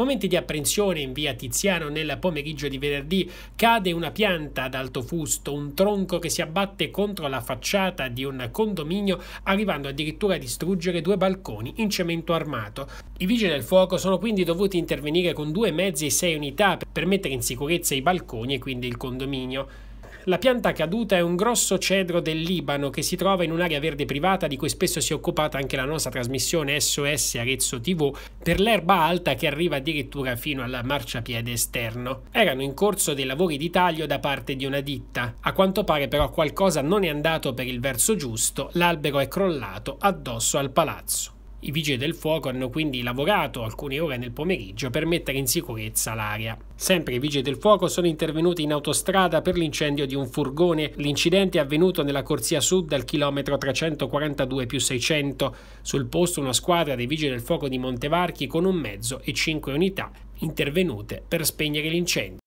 Momenti di apprensione in via Tiziano nel pomeriggio di venerdì. Cade una pianta ad alto fusto, un tronco che si abbatte contro la facciata di un condominio arrivando addirittura a distruggere due balconi in cemento armato. I vigili del fuoco sono quindi dovuti intervenire con due mezzi e sei unità per mettere in sicurezza i balconi e quindi il condominio. La pianta caduta è un grosso cedro del Libano che si trova in un'area verde privata di cui spesso si è occupata anche la nostra trasmissione SOS Arezzo TV per l'erba alta che arriva addirittura fino al marciapiede esterno. Erano in corso dei lavori di taglio da parte di una ditta. A quanto pare però qualcosa non è andato per il verso giusto, l'albero è crollato addosso al palazzo. I vigili del fuoco hanno quindi lavorato alcune ore nel pomeriggio per mettere in sicurezza l'area. Sempre i vigili del fuoco sono intervenuti in autostrada per l'incendio di un furgone. L'incidente è avvenuto nella corsia sud al chilometro 342 più 600. Sul posto una squadra dei vigili del fuoco di Montevarchi con un mezzo e cinque unità intervenute per spegnere l'incendio.